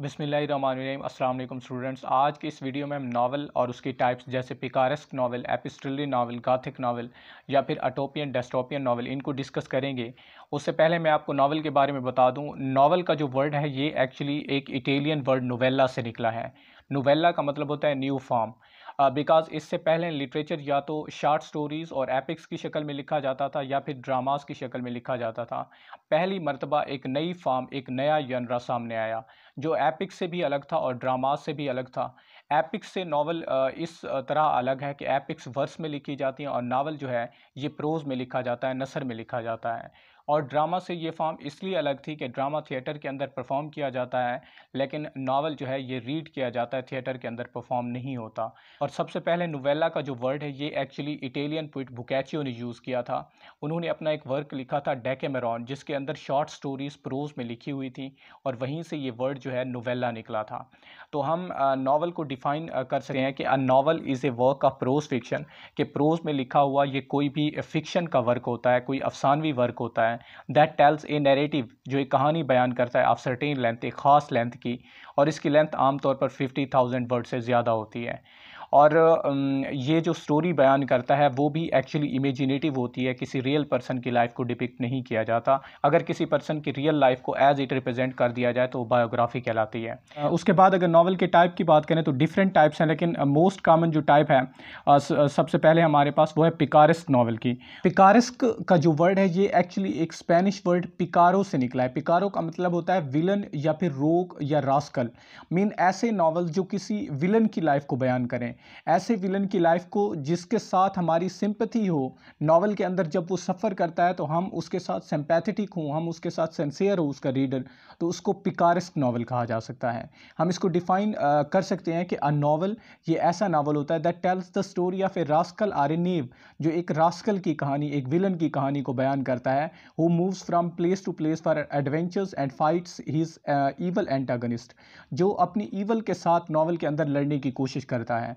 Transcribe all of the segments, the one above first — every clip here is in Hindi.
बिसमीम अल्लाम स्टूडेंट्स आज के इस वीडियो में हम नावल और उसकी टाइप्स जैसे picaresque novel epistolary novel gothic novel या फिर अटोपियन डेस्टोपियन नावल इनको डिस्कस करेंगे उससे पहले मैं आपको नावल के बारे में बता दूं नावल का जो वर्ड है ये एक्चुअली एक इटेलियन वर्ड नोवेला से निकला है नोवेला का मतलब होता है न्यू फॉर्म बिकॉज इससे पहले लिटरेचर या तो शार्ट स्टोरीज़ और एपिक्स की शक्ल में लिखा जाता था या फिर ड्रामास की शक्ल में लिखा जाता था पहली मरतबा एक नई फार्म एक नया यनरा सामने आया जो एपिक्स से भी अलग था और ड्रामास से भी अलग था एपिक्स से नावल इस तरह अलग है कि एपिक्स वर्स में लिखी जाती हैं और नावल जो है ये प्रोज में लिखा जाता है नसर में लिखा जाता है और ड्रामा से ये फॉर्म इसलिए अलग थी कि ड्रामा थिएटर के अंदर परफॉर्म किया जाता है लेकिन नावल जो है ये रीड किया जाता है थिएटर के अंदर परफॉर्म नहीं होता और सबसे पहले नोवेला का जो वर्ड है ये एक्चुअली इटालियन पोइट बुकैचियो ने यूज़ किया था उन्होंने अपना एक वर्क लिखा था डेकेमेरॉन जिसके अंदर शॉर्ट स्टोरीज प्रोज में लिखी हुई थी और वहीं से ये वर्ड जो है नोवेला निकला था तो हम नावल को डिफाइन कर सकते हैं कि a novel is a work of prose fiction कि प्रोज में लिखा हुआ ये कोई भी फिक्शन का वर्क होता है कोई अफसानवी वर्क होता है दैट टेल्स ए नरेटिव जो एक कहानी बयान करता है ऑफ सर्टेन लेंथ एक ख़ास लेंथ की और इसकी लेंथ आमतौर पर फिफ्टी थाउजेंड वर्ड से ज़्यादा होती है और ये जो स्टोरी बयान करता है वो भी एक्चुअली इमेजिनेटिव होती है किसी रियल पर्सन की लाइफ को डिपिक्ट नहीं किया जाता अगर किसी पर्सन की रियल लाइफ को एज इट रिप्रेजेंट कर दिया जाए तो बायोग्राफी कहलाती है उसके बाद अगर नॉवल के टाइप की बात करें तो डिफरेंट टाइप्स हैं लेकिन मोस्ट कॉमन जो टाइप है सबसे पहले हमारे पास वो है पिकारस्क नावल की पिकारस्क का जो वर्ड है ये एक्चुअली एक स्पेनिश वर्ड पिकारो से निकला है पिकारो का मतलब होता है विलन या फिर रोग या रास्कल मीन ऐसे नावल जो किसी विलन की लाइफ को बयान करें ऐसे विलन की लाइफ को जिसके साथ हमारी सिंपथी हो नावल के अंदर जब वो सफ़र करता है तो हम उसके साथ सिंपैथेटिक हों हम उसके साथ सेंसियर हो उसका रीडर तो उसको पिकारस्क नावल कहा जा सकता है हम इसको डिफाइन कर सकते हैं कि अ नावल ये ऐसा नावल होता है that tells the story of a rascal or a knave जो एक रास्कल की कहानी एक विलन की कहानी को बयान करता है who moves from place to place for adventures and fights his evil antagonist जो अपनी ईवल के साथ नावल के अंदर लड़ने की कोशिश करता है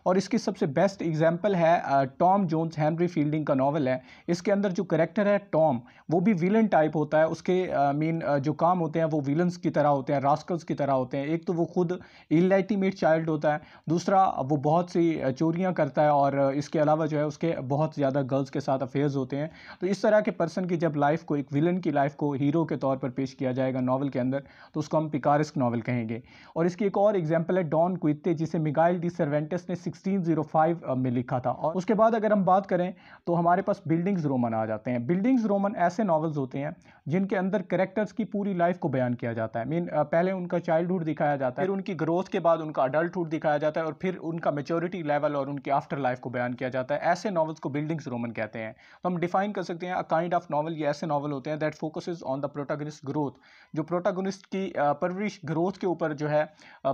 और इसकी सबसे बेस्ट एग्जाम्पल है टॉम जोन्स हैनरी फील्डिंग का नावल है इसके अंदर जो करेक्टर है टॉम वो भी विलन टाइप होता है उसके मीन जो काम होते हैं वो विलन्स की तरह होते हैं रास्कल्स की तरह होते हैं एक तो वो खुद इलाइटीमेट चाइल्ड होता है दूसरा वो बहुत सी चोरियाँ करता है और इसके अलावा जो है उसके बहुत ज़्यादा गर्ल्स के साथ अफेयर्स होते हैं तो इस तरह के पर्सन की जब लाइफ को एक विलन की लाइफ को हीरो के तौर पर पेश किया जाएगा नावल के अंदर तो उसको हम पिकारिस्क नावल कहेंगे और इसकी एक और एग्जाम्पल है डॉन क्विते जिसे मिगाइल डी सर्वेंटस ने 1605 में लिखा था और उसके बाद अगर हम बात करें तो हमारे पास बिल्डिंग्स रोमन आ जाते हैं बिल्डिंग्स रोमन ऐसे नावल्स होते हैं जिनके अंदर करेक्टर्स की पूरी लाइफ को बयान किया जाता है मीन पहले उनका चाइल्डहुड दिखाया जाता है फिर उनकी ग्रोथ के बाद उनका अडल्टुड दिखाया जाता है और फिर उनका मेचोरिटी लेवल और उनकी आफ्टर लाइफ को बयान किया जाता है ऐसे नावल्स को बिल्डिंग्स रोमन कहते हैं तो हम डिफाइन कर सकते हैं अ काइंड ऑफ नावल ये ऐसे नावल होते हैं that focus on the protagonist growth जो प्रोटागनिस्ट की परवरिश ग्रोथ के ऊपर जो है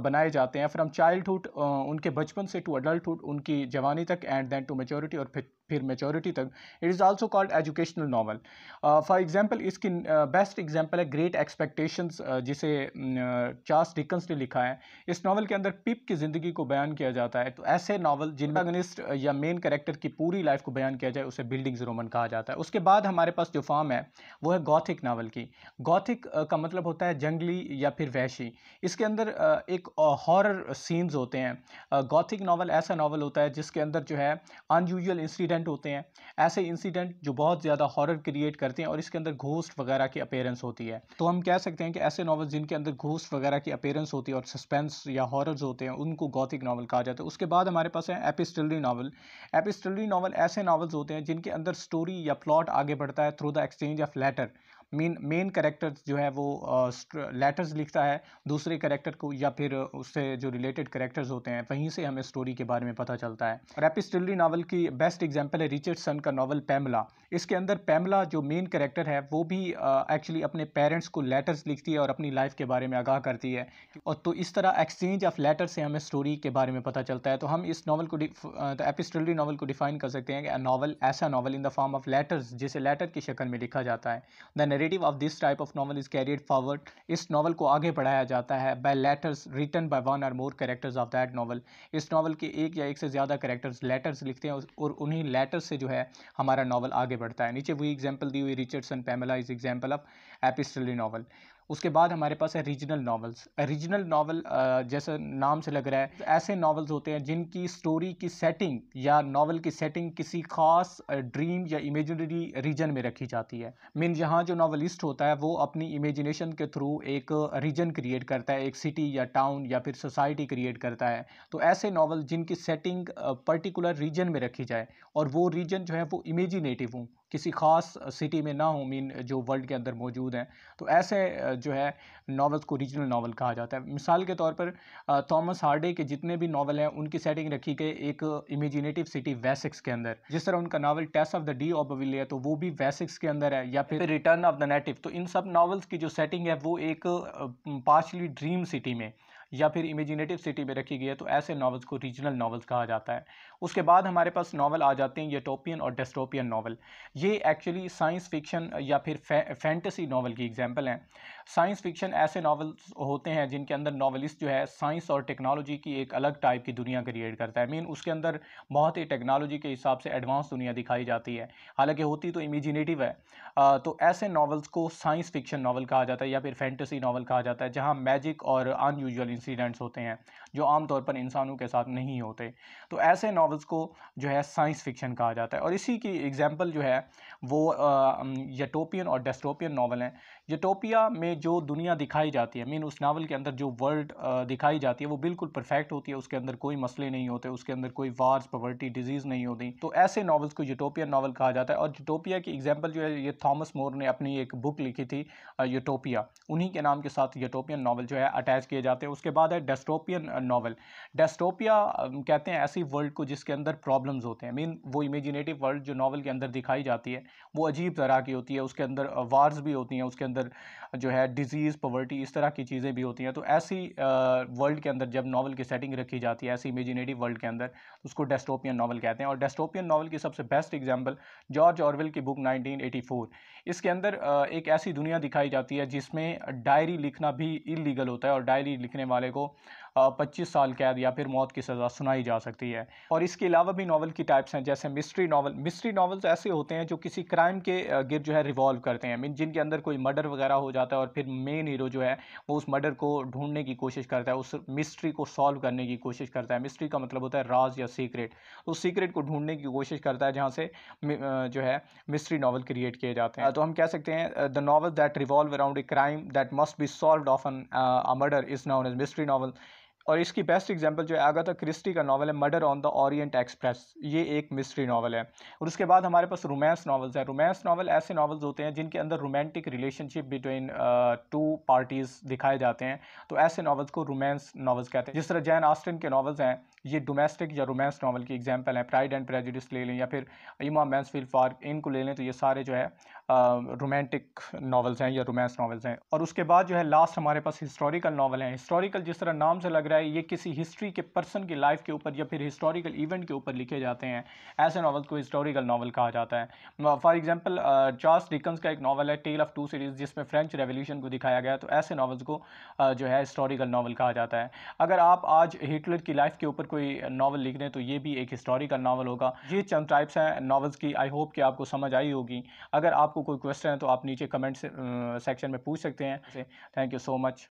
बनाए जाते हैं फ्रॉम चाइल्डहुड उनके बचपन से टू अडल्टहुड उनकी जवानी तक एंड देन टू मेच्योरिटी और फिर फिर मेचोरिटी तक it is also called educational novel for example इसकी बेस्ट uh, एग्जांपल है ग्रेट एक्सपेक्टेशंस uh, जिसे चार्ल्स mm, डिकन्स uh, ने लिखा है इस नावल के अंदर पिप की ज़िंदगी को बयान किया जाता है तो ऐसे नावल जिनमेगनिस्ट या मेन करेक्टर की पूरी लाइफ को बयान किया जाए उसे बिल्डिंग्स रोमन कहा जाता है उसके बाद हमारे पास जो फॉर्म है वो है गौथिक नावल की गौथिक का मतलब होता है जंगली या फिर वैशी इसके अंदर एक हॉर सीन्स होते हैं गौथिक नावल ऐसा नावल होता है जिसके अंदर जो है अनयूजल इंसिडेंट इंसिडेंट होते हैं ऐसे इंसिडेंट जो बहुत ज़्यादा हॉरर क्रिएट करते हैं और इसके अंदर घोस्ट वगैरह की अपेयरेंस होती है तो हम कह सकते हैं कि ऐसे नॉवल जिनके अंदर घोस्ट वगैरह की अपेयरेंस होती है और सस्पेंस या हॉरर्स होते हैं उनको गौतिक नावल कहा जाता है उसके बाद हमारे पास है एपिस्टलरी नावल एपिस्टलरी नावल ऐसे नावल्स होते हैं जिनके अंदर स्टोरी या प्लॉट आगे बढ़ता है through the exchange of letter main main character जो है वो लेटर्स लिखता है दूसरे करेक्टर को या फिर उससे जो रिलेटेड करेक्टर्स होते हैं वहीं से हमें स्टोरी के बारे में पता चलता है और एपिस्टिलरी नावल की बेस्ट एग्जाम्पल है रिचर्ड सन का नावल पैमला इसके अंदर पैमला जो मेन करेक्टर है वो भी एक्चुअली अपने पेरेंट्स को लेटर्स लिखती है और अपनी लाइफ के बारे में आगाह करती है और तो इस तरह एक्सचेंज ऑफ लेटर से हमें स्टोरी के बारे में पता चलता है तो हम इस नावल को तो एपिस्टलरी नावल को डिफाइन कर सकते हैं कि नावल ऐसा novel in the form of letters जिसे लेटर की शक्ल में लिखा जाता है then narrative of this type of novel is carried forward इस नावल को आगे बढ़ाया जाता है by letters written by one or more characters of that novel इस नावल के एक या एक से ज़्यादा कैरेक्टर्स लेटर्स लिखते हैं और उन्हीं लेटर्स से जो है हमारा नावल आगे बढ़ता है नीचे वही एग्जाम्पल दी हुई Richardson Pamela is example of epistolary novel उसके बाद हमारे पास है रीजनल नावल्स रीजनल नावल जैसे नाम से लग रहा है ऐसे नावल्स होते हैं जिनकी स्टोरी की सेटिंग या नावल की सेटिंग किसी खास ड्रीम या इमेजिनरी रीजन में रखी जाती है मीन यहाँ जो नावलिस्ट होता है वो अपनी इमेजिनेशन के थ्रू एक रीजन क्रिएट करता है एक सिटी या टाउन या फिर सोसाइटी क्रिएट करता है तो ऐसे नावल जिनकी सेटिंग पर्टिकुलर रीजन में रखी जाए और वो रीजन जो है वो इमेजिनेटिव हों किसी ख़ास सिटी में ना हो मीन जो वर्ल्ड के अंदर मौजूद हैं तो ऐसे जो है नावल्स को रीजनल नावल कहा जाता है मिसाल के तौर पर थॉमस हार्डे के जितने भी नावल हैं उनकी सेटिंग रखी गई एक इमेजिनेटिव सिटी वेसिक्स के अंदर जिस तरह उनका novel Tess of the d'Urbervilles तो वो भी वेसिक्स के अंदर है या फिर रिटर्न ऑफ द नेटिव तो इन सब नावल्स की जो सेटिंग है वो एक पार्शली ड्रीम सिटी में या फिर इमेजिनेटिव सिटी में रखी गई है तो ऐसे नावल्स को रीजनल नावल्स कहा जाता है उसके बाद हमारे पास नावल आ जाते हैं यूटोपियन और डेस्टोपियन नावल ये एक्चुअली साइंस फिक्शन या फिर फै, फैंटेसी नावल की एग्जाम्पल हैं साइंस फिक्शन ऐसे नावल्स होते हैं जिनके अंदर नॉवलिस्ट जो है साइंस और टेक्नोलॉजी की एक अलग टाइप की दुनिया क्रिएट करता है मीन उसके अंदर बहुत ही टेक्नोलॉजी के हिसाब से एडवांस दुनिया दिखाई जाती है हालांकि होती तो इमेजिनेटिव है तो ऐसे नावल्स को साइंस फिक्शन नावल कहा जाता है या फिर फैंटेसी नावल कहा जाता है जहाँ मैजिक और अनयूजल इंसिडेंट्स होते हैं जो आमतौर पर इंसानों के साथ नहीं होते तो ऐसे नावल्स को जो है साइंस फिक्शन कहा जाता है और इसी की एग्जांपल जो है वो यटोपियन और डेस्टोपियन नावल हैं यटोपिया में जो दुनिया दिखाई जाती है मीन उस नावल के अंदर जो वर्ल्ड दिखाई जाती है वो बिल्कुल परफेक्ट होती है उसके अंदर कोई मसले नहीं होते उसके अंदर कोई वार्स पॉवर्टी डिजीज़ नहीं होती तो ऐसे नावल्स को यूटोपियन नावल कहा जाता है और यूटोपिया की एग्जाम्पल जो है ये थॉमस मोर ने अपनी एक बुक लिखी थी यूटोपिया उन्हीं के नाम के साथ यूटोपियन नावल जो है अटैच किए जाते हैं उसके बाद है डेस्टोपियन नावल डेस्टोपिया um, कहते हैं ऐसी वर्ल्ड को जिसके अंदर प्रॉब्लम्स होते हैं मीन वो इमेजिनेटिव वर्ल्ड जो नावल के अंदर दिखाई जाती है वो अजीब तरह की होती है उसके अंदर वार्स uh, भी होती हैं उसके अंदर uh, जो है डिजीज़ पॉवर्टी इस तरह की चीज़ें भी होती हैं तो ऐसी वर्ल्ड uh, के अंदर जब नावल की सेटिंग रखी जाती है ऐसी इमेजिनेटिव वर्ल्ड के अंदर उसको डेस्टोपियन नावल कहते हैं और डेस्टोपियन नावल की सबसे बेस्ट एग्जाम्पल जॉर्ज ऑरवेल की बुक नाइनटीन इसके अंदर एक ऐसी दुनिया दिखाई जाती है जिसमें डायरी लिखना भी इलीगल होता है और डायरी लिखने वाले को पच्चीस साल कैद या फिर मौत की सज़ा सुनाई जा सकती है और इसके अलावा भी नावल की टाइप्स हैं जैसे मिस्ट्री नावल मिस्ट्री नावल्स ऐसे होते हैं जो किसी क्राइम के गिर जो है रिवॉल्व करते हैं मीन जिनके अंदर कोई मर्डर वगैरह हो जाता है और फिर मेन हीरो जो है वो उस मर्डर को ढूंढने की कोशिश करता है उस मिस्ट्री को सॉल्व करने की कोशिश करता है मिस्ट्री का मतलब होता है राज या सीक्रेट तो उस सीक्रेट को ढूंढने की कोशिश करता है जहाँ से जो है मिस्ट्री नावल क्रिएट किए जाते हैं तो हम कह सकते हैं the novel that revolve around a crime that must be solve of an a murder is known as mystery novel और इसकी बेस्ट एग्जांपल जो है आगाथा क्रिस्टी का नावल है murder on the orient express ये एक मिस्ट्री नावल है और उसके बाद हमारे पास रोमांस नावल्स हैं रोमांस नावल ऐसे नावल्स होते हैं जिनके अंदर romantic relationship between two parties दिखाए जाते हैं तो ऐसे नावल्स को रोमांस नावल्स कहते हैं जिस तरह जैन आस्टिन के नावल्स हैं ये डोमेस्टिक या रोमांस नावल की एग्जाम्पल हैं प्राइड एंड प्रेजिडिस ले लें या फिर इमा मैंसफील्ड फार्क इनको ले लें तो ये सारे जो है रोमांटिक नावल्स हैं या रोमांस नावल्स हैं और उसके बाद जो है लास्ट हमारे पास हिस्टोरिकल नावल हैं हिस्टोरिकल जिस तरह नाम से लग रहा है ये किसी हिस्ट्री के पर्सन की लाइफ के ऊपर या फिर हिस्टोरिकल इवेंट के ऊपर लिखे जाते हैं ऐसे नावल को हिस्टोरिकल नावल कहा जाता है फॉर एग्जाम्पल चार्ल्स डिकन्स का एक नावल है टेल ऑफ टू सीरीज़ जिसमें फ्रेंच रेवोल्यूशन को दिखाया गया तो ऐसे नावल्स को जो है हिस्टोरिकल नावल कहा जाता है अगर आप आज हिटलर की लाइफ के ऊपर कोई नावल लिख दें तो ये भी एक हिस्टोरिकल नावल होगा ये चंद टाइप्स हैं नावल्स की आई होप कि आपको समझ आई होगी अगर आप आपको कोई क्वेश्चन है तो आप नीचे कमेंट सेक्शन में पूछ सकते हैं थैंक यू सो मच